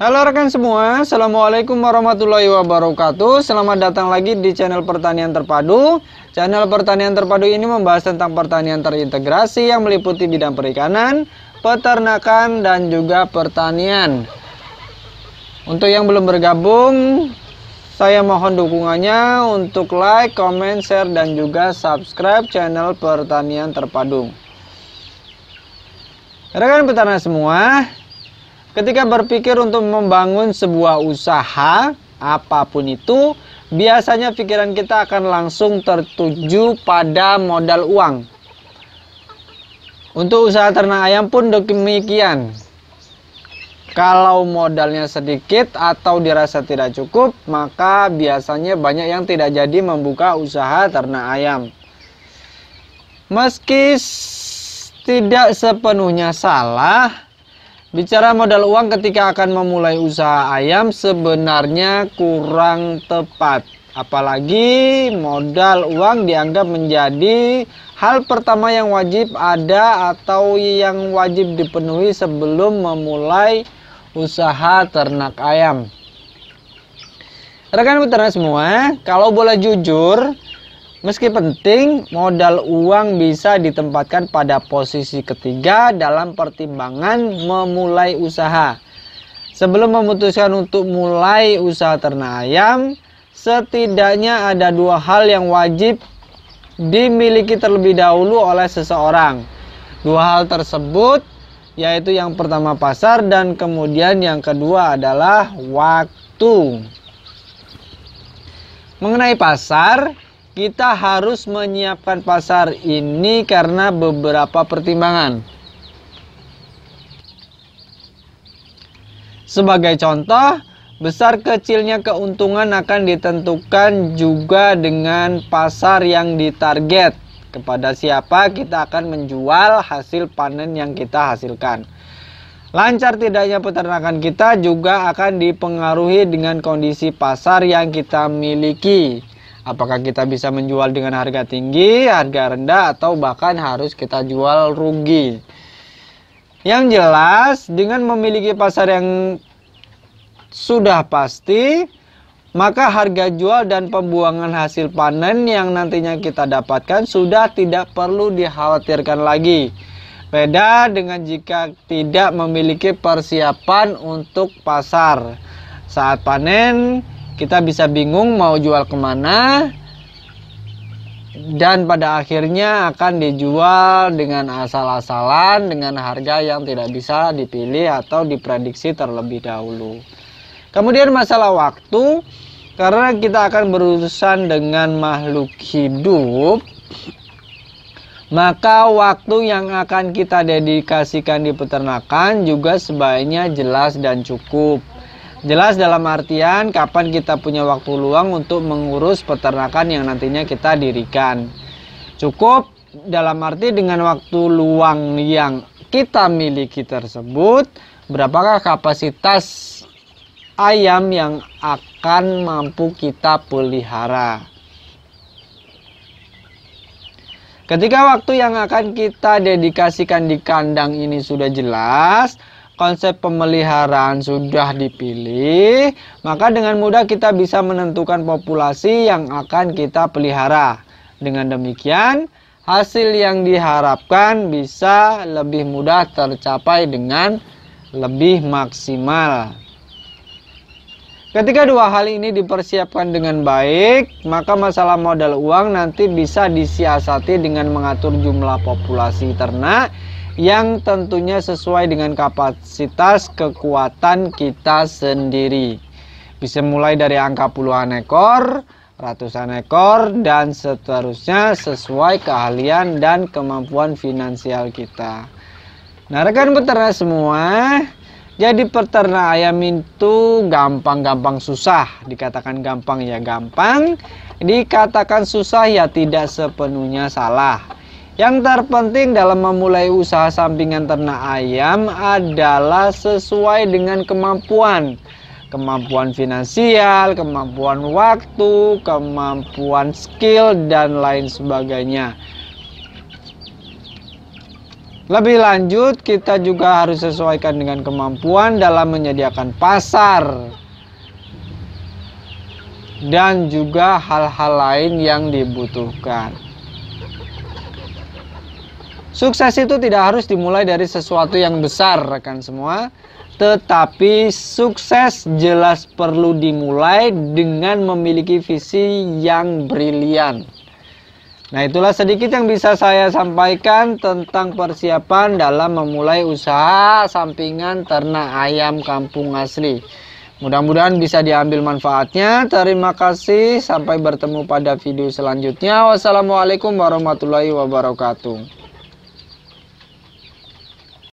Halo rekan semua, Assalamualaikum warahmatullahi wabarakatuh Selamat datang lagi di channel Pertanian Terpadu Channel Pertanian Terpadu ini membahas tentang pertanian terintegrasi yang meliputi bidang perikanan, peternakan, dan juga pertanian Untuk yang belum bergabung, saya mohon dukungannya untuk like, comment, share, dan juga subscribe channel Pertanian Terpadu Rekan peternak semua, Ketika berpikir untuk membangun sebuah usaha, apapun itu, biasanya pikiran kita akan langsung tertuju pada modal uang. Untuk usaha ternak ayam pun demikian. Kalau modalnya sedikit atau dirasa tidak cukup, maka biasanya banyak yang tidak jadi membuka usaha ternak ayam. Meski tidak sepenuhnya salah, Bicara modal uang ketika akan memulai usaha ayam sebenarnya kurang tepat. Apalagi modal uang dianggap menjadi hal pertama yang wajib ada atau yang wajib dipenuhi sebelum memulai usaha ternak ayam. Rekan rekan semua, kalau boleh jujur, Meski penting, modal uang bisa ditempatkan pada posisi ketiga dalam pertimbangan memulai usaha. Sebelum memutuskan untuk mulai usaha ternak ayam, setidaknya ada dua hal yang wajib dimiliki terlebih dahulu oleh seseorang. Dua hal tersebut yaitu yang pertama pasar dan kemudian yang kedua adalah waktu. Mengenai pasar, kita harus menyiapkan pasar ini karena beberapa pertimbangan. Sebagai contoh, besar kecilnya keuntungan akan ditentukan juga dengan pasar yang ditarget. Kepada siapa kita akan menjual hasil panen yang kita hasilkan. Lancar tidaknya peternakan kita juga akan dipengaruhi dengan kondisi pasar yang kita miliki. Apakah kita bisa menjual dengan harga tinggi, harga rendah, atau bahkan harus kita jual rugi? Yang jelas, dengan memiliki pasar yang sudah pasti, maka harga jual dan pembuangan hasil panen yang nantinya kita dapatkan sudah tidak perlu dikhawatirkan lagi. Beda dengan jika tidak memiliki persiapan untuk pasar. Saat panen, kita bisa bingung mau jual kemana dan pada akhirnya akan dijual dengan asal-asalan dengan harga yang tidak bisa dipilih atau diprediksi terlebih dahulu. Kemudian masalah waktu karena kita akan berurusan dengan makhluk hidup maka waktu yang akan kita dedikasikan di peternakan juga sebaiknya jelas dan cukup Jelas dalam artian kapan kita punya waktu luang untuk mengurus peternakan yang nantinya kita dirikan. Cukup dalam arti dengan waktu luang yang kita miliki tersebut, berapakah kapasitas ayam yang akan mampu kita pelihara? Ketika waktu yang akan kita dedikasikan di kandang ini sudah jelas, konsep pemeliharaan sudah dipilih, maka dengan mudah kita bisa menentukan populasi yang akan kita pelihara. Dengan demikian, hasil yang diharapkan bisa lebih mudah tercapai dengan lebih maksimal. Ketika dua hal ini dipersiapkan dengan baik, maka masalah modal uang nanti bisa disiasati dengan mengatur jumlah populasi ternak yang tentunya sesuai dengan kapasitas kekuatan kita sendiri. Bisa mulai dari angka puluhan ekor, ratusan ekor, dan seterusnya sesuai keahlian dan kemampuan finansial kita. Nah, rekan peternak semua, jadi peternak ayam itu gampang-gampang susah. Dikatakan gampang ya gampang, dikatakan susah ya tidak sepenuhnya salah yang terpenting dalam memulai usaha sampingan ternak ayam adalah sesuai dengan kemampuan. Kemampuan finansial, kemampuan waktu, kemampuan skill, dan lain sebagainya. Lebih lanjut, kita juga harus sesuaikan dengan kemampuan dalam menyediakan pasar dan juga hal-hal lain yang dibutuhkan. Sukses itu tidak harus dimulai dari sesuatu yang besar, rekan semua. Tetapi sukses jelas perlu dimulai dengan memiliki visi yang brilian. Nah, itulah sedikit yang bisa saya sampaikan tentang persiapan dalam memulai usaha sampingan ternak ayam kampung asli. Mudah-mudahan bisa diambil manfaatnya. Terima kasih. Sampai bertemu pada video selanjutnya. Wassalamualaikum warahmatullahi wabarakatuh.